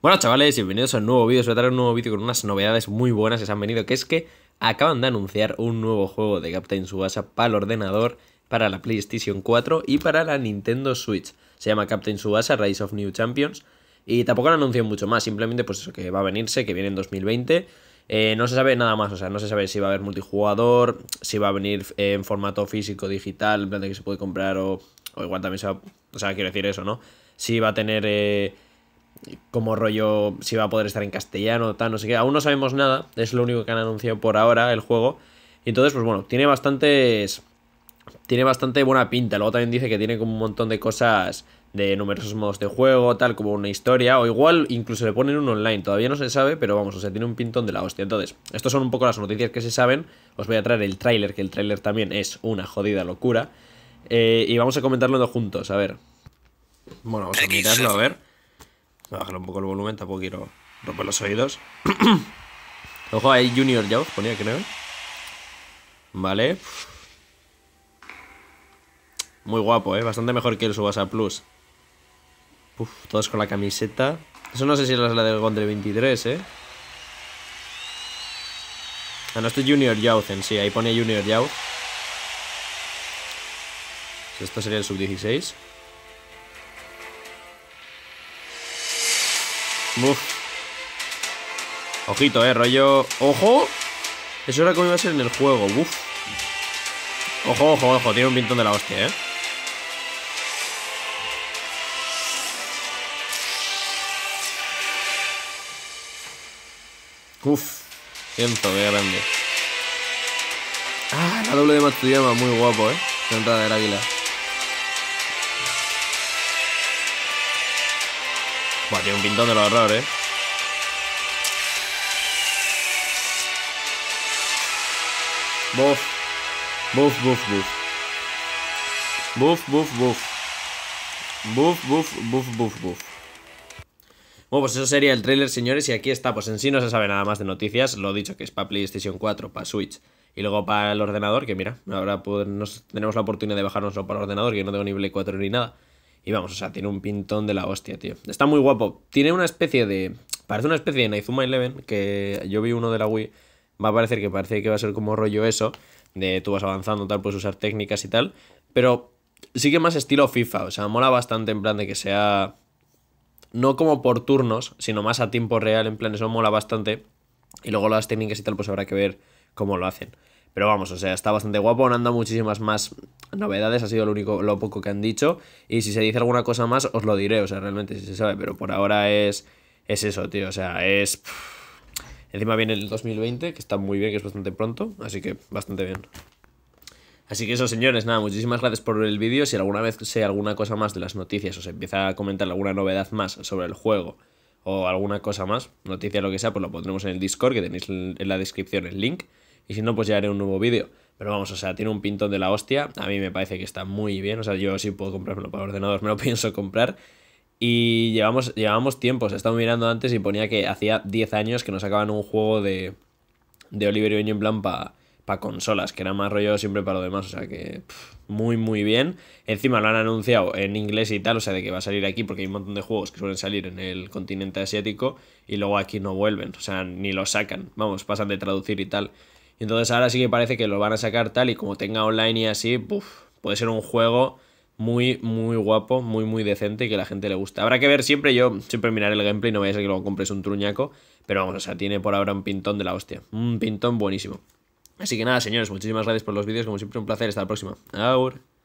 Bueno chavales, bienvenidos a un nuevo vídeo, os voy a traer un nuevo vídeo con unas novedades muy buenas que se han venido, que es que acaban de anunciar un nuevo juego de Captain Subasa para el ordenador, para la PlayStation 4 y para la Nintendo Switch. Se llama Captain Subasa Rise of New Champions y tampoco han anunciado mucho más, simplemente pues eso, que va a venirse, que viene en 2020. Eh, no se sabe nada más, o sea, no se sabe si va a haber multijugador, si va a venir eh, en formato físico, digital, en plan de que se puede comprar o, o igual también se va... O sea, quiero decir eso, ¿no? Si va a tener... Eh, como rollo si va a poder estar en castellano, tal, no sé qué. Aún no sabemos nada, es lo único que han anunciado por ahora el juego. Y entonces, pues bueno, tiene bastantes. Tiene bastante buena pinta. Luego también dice que tiene como un montón de cosas de numerosos modos de juego, tal, como una historia. O igual incluso le ponen un online. Todavía no se sabe, pero vamos, o sea, tiene un pintón de la hostia. Entonces, estas son un poco las noticias que se saben. Os voy a traer el tráiler, que el tráiler también es una jodida locura. Eh, y vamos a comentarlo juntos, a ver. Bueno, vamos a mirarlo, a ver. Voy a bajar un poco el volumen, tampoco quiero romper los oídos. Ojo, ahí Junior ya ponía, creo. Vale. Muy guapo, ¿eh? Bastante mejor que el Subasa Plus. Uf, todos con la camiseta. Eso no sé si es la del Gondre 23, ¿eh? Ah, no, esto Junior Youth sí. Ahí pone Junior Youth. Esto sería el sub-16. Ojito, eh, rollo. ¡Ojo! Eso era como iba a ser en el juego. Uf. Ojo, ojo, ojo. Tiene un pintón de la hostia, eh. Uf. Siento, vea, grande. Ah, la doble de Matsuyama, muy guapo, eh. La entrada del águila. tiene un pintón de horror, ¿eh? Buf. Buf, buf, buf. Buf, buf, buf. Buf, buf, buf, buf, buf. Bueno, pues eso sería el trailer, señores, y aquí está. Pues en sí no se sabe nada más de noticias. Lo dicho, que es para PlayStation 4, para Switch y luego para el ordenador, que mira, ahora pues, tenemos la oportunidad de bajarnos solo para el ordenador, que no tengo ni 4 ni nada. Y vamos, o sea, tiene un pintón de la hostia, tío. Está muy guapo. Tiene una especie de... Parece una especie de Naizuma 11, que yo vi uno de la Wii. Va a parecer que parece que va a ser como rollo eso, de tú vas avanzando, tal, puedes usar técnicas y tal. Pero sí que más estilo FIFA, o sea, mola bastante en plan de que sea... No como por turnos, sino más a tiempo real, en plan, eso mola bastante. Y luego las técnicas y tal, pues habrá que ver cómo lo hacen. Pero vamos, o sea, está bastante guapo, han dado muchísimas más novedades, ha sido lo único, lo poco que han dicho. Y si se dice alguna cosa más, os lo diré, o sea, realmente si se sabe, pero por ahora es, es eso, tío, o sea, es... Encima viene el 2020, que está muy bien, que es bastante pronto, así que bastante bien. Así que eso, señores, nada, muchísimas gracias por el vídeo. Si alguna vez sé alguna cosa más de las noticias, o se empieza a comentar alguna novedad más sobre el juego o alguna cosa más, noticia lo que sea, pues lo pondremos en el Discord, que tenéis en la descripción el link. Y si no, pues ya haré un nuevo vídeo. Pero vamos, o sea, tiene un pintón de la hostia. A mí me parece que está muy bien. O sea, yo sí puedo comprármelo para ordenador, me lo pienso comprar. Y llevamos, llevamos tiempos. estado mirando antes y ponía que hacía 10 años que nos sacaban un juego de, de Oliver y en plan para consolas, que era más rollo siempre para lo demás. O sea que muy, muy bien. Encima lo han anunciado en inglés y tal, o sea, de que va a salir aquí, porque hay un montón de juegos que suelen salir en el continente asiático y luego aquí no vuelven. O sea, ni lo sacan. Vamos, pasan de traducir y tal. Y entonces ahora sí que parece que lo van a sacar tal y como tenga online y así, puede ser un juego muy, muy guapo, muy, muy decente y que la gente le gusta. Habrá que ver siempre, yo siempre miraré el gameplay, no vaya a que luego compres un truñaco, pero vamos, o sea, tiene por ahora un pintón de la hostia. Un pintón buenísimo. Así que nada, señores, muchísimas gracias por los vídeos, como siempre un placer, hasta la próxima. Aur.